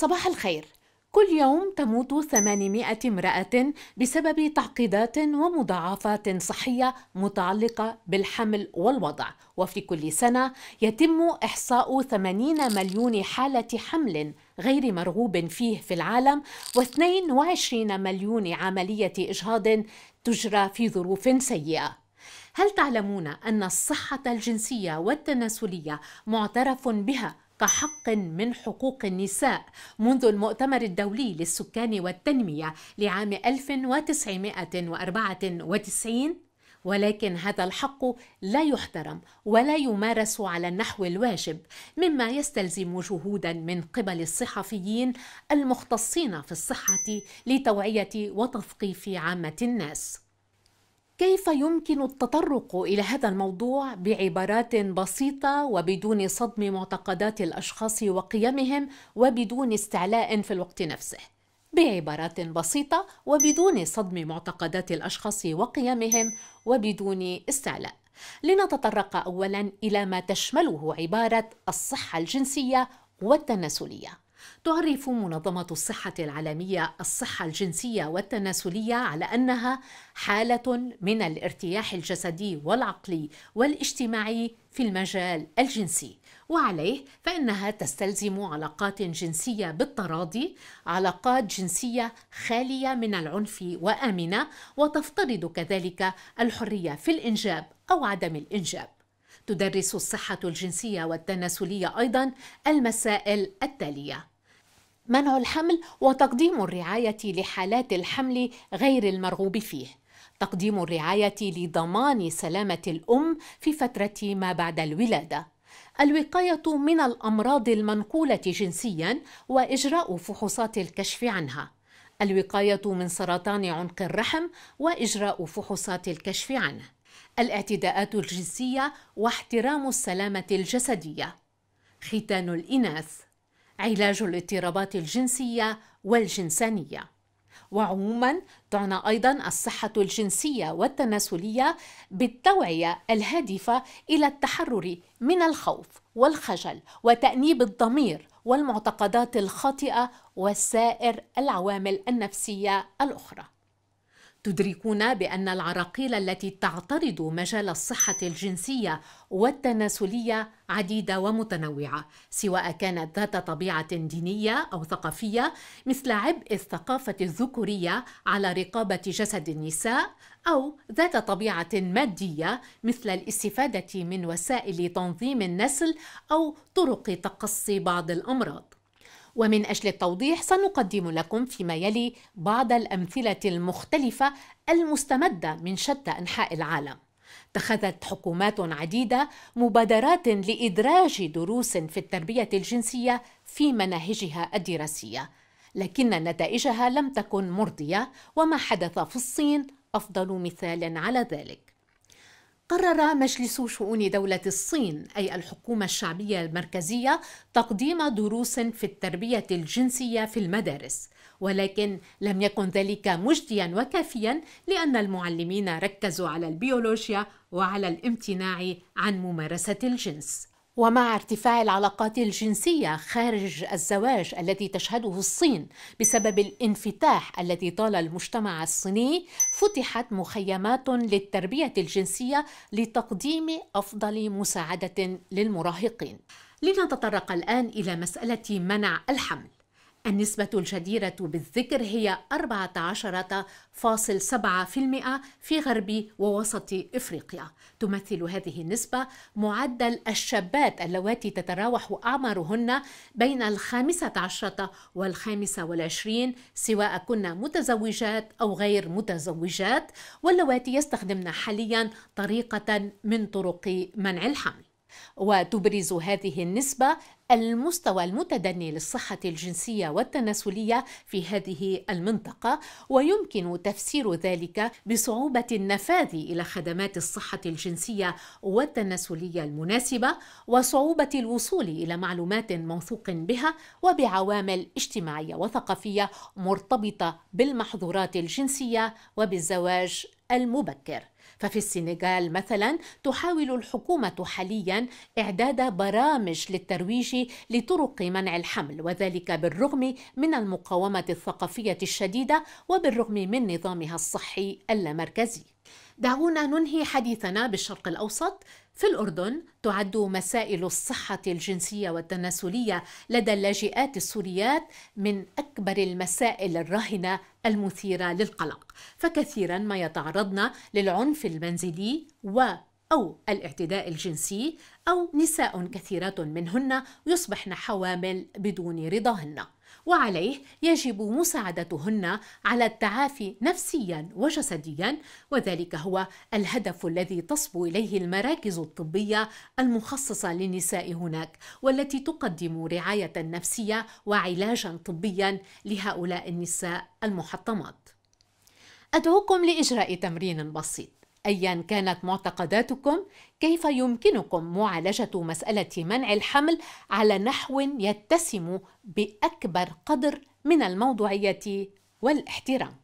صباح الخير كل يوم تموت 800 امرأة بسبب تعقيدات ومضاعفات صحية متعلقة بالحمل والوضع، وفي كل سنة يتم إحصاء 80 مليون حالة حمل غير مرغوب فيه في العالم و22 مليون عملية إجهاض تجرى في ظروف سيئة. هل تعلمون أن الصحة الجنسية والتناسلية معترف بها كحق من حقوق النساء منذ المؤتمر الدولي للسكان والتنمية لعام 1994 ولكن هذا الحق لا يحترم ولا يمارس على النحو الواجب مما يستلزم جهودا من قبل الصحفيين المختصين في الصحه لتوعيه وتثقيف عامه الناس كيف يمكن التطرق الى هذا الموضوع بعبارات بسيطه وبدون صدم معتقدات الاشخاص وقيمهم وبدون استعلاء في الوقت نفسه بعبارات بسيطه وبدون صدم معتقدات الاشخاص وقيمهم وبدون استعلاء لنتطرق اولا الى ما تشمله عباره الصحه الجنسيه والتناسليه تعرف منظمة الصحة العالمية الصحة الجنسية والتناسلية على أنها حالة من الارتياح الجسدي والعقلي والاجتماعي في المجال الجنسي وعليه فإنها تستلزم علاقات جنسية بالتراضي، علاقات جنسية خالية من العنف وآمنة، وتفترض كذلك الحرية في الإنجاب أو عدم الإنجاب. تدرس الصحة الجنسية والتناسلية أيضا المسائل التالية: منع الحمل وتقديم الرعاية لحالات الحمل غير المرغوب فيه تقديم الرعاية لضمان سلامة الأم في فترة ما بعد الولادة الوقاية من الأمراض المنقولة جنسيا وإجراء فحوصات الكشف عنها الوقاية من سرطان عنق الرحم وإجراء فحوصات الكشف عنه الاعتداءات الجنسية واحترام السلامة الجسدية ختان الإناث علاج الاضطرابات الجنسية والجنسانية وعموما تعنى ايضا الصحه الجنسيه والتناسليه بالتوعيه الهادفه الى التحرر من الخوف والخجل وتانيب الضمير والمعتقدات الخاطئه وسائر العوامل النفسيه الاخرى تدركون بأن العراقيل التي تعترض مجال الصحة الجنسية والتناسلية عديدة ومتنوعة، سواء كانت ذات طبيعة دينية أو ثقافية، مثل عبء الثقافة الذكورية على رقابة جسد النساء، أو ذات طبيعة مادية مثل الاستفادة من وسائل تنظيم النسل أو طرق تقصي بعض الأمراض. ومن أجل التوضيح سنقدم لكم فيما يلي بعض الأمثلة المختلفة المستمدة من شتى أنحاء العالم اتخذت حكومات عديدة مبادرات لإدراج دروس في التربية الجنسية في مناهجها الدراسية لكن نتائجها لم تكن مرضية وما حدث في الصين أفضل مثال على ذلك قرر مجلس شؤون دولة الصين أي الحكومة الشعبية المركزية تقديم دروس في التربية الجنسية في المدارس ولكن لم يكن ذلك مجديا وكافيا لأن المعلمين ركزوا على البيولوجيا وعلى الامتناع عن ممارسة الجنس ومع ارتفاع العلاقات الجنسيه خارج الزواج الذي تشهده الصين بسبب الانفتاح الذي طال المجتمع الصيني فتحت مخيمات للتربيه الجنسيه لتقديم افضل مساعده للمراهقين لنتطرق الان الى مساله منع الحمل النسبة الجديرة بالذكر هي 14.7% في غرب ووسط افريقيا. تمثل هذه النسبة معدل الشابات اللواتي تتراوح اعمارهن بين الخامسة عشرة والخامسة والعشرين سواء كن متزوجات او غير متزوجات واللواتي يستخدمن حاليا طريقة من طرق منع الحمل. وتبرز هذه النسبة المستوى المتدني للصحة الجنسية والتناسلية في هذه المنطقة ويمكن تفسير ذلك بصعوبة النفاذ إلى خدمات الصحة الجنسية والتناسلية المناسبة وصعوبة الوصول إلى معلومات موثوق بها وبعوامل اجتماعية وثقافية مرتبطة بالمحظورات الجنسية وبالزواج المبكر ففي السنغال مثلا تحاول الحكومة حاليا إعداد برامج للترويج لطرق منع الحمل وذلك بالرغم من المقاومة الثقافية الشديدة وبالرغم من نظامها الصحي اللامركزي دعونا ننهي حديثنا بالشرق الأوسط في الأردن تعد مسائل الصحة الجنسية والتناسلية لدى اللاجئات السوريات من أكبر المسائل الراهنة المثيرة للقلق فكثيرا ما يتعرضن للعنف المنزلي و أو الاعتداء الجنسي أو نساء كثيرات منهن يصبحن حوامل بدون رضاهن وعليه يجب مساعدتهن على التعافي نفسيا وجسديا وذلك هو الهدف الذي تصبو اليه المراكز الطبيه المخصصه للنساء هناك والتي تقدم رعايه نفسيه وعلاجا طبيا لهؤلاء النساء المحطمات ادعوكم لاجراء تمرين بسيط ايا كانت معتقداتكم كيف يمكنكم معالجه مساله منع الحمل على نحو يتسم باكبر قدر من الموضوعيه والاحترام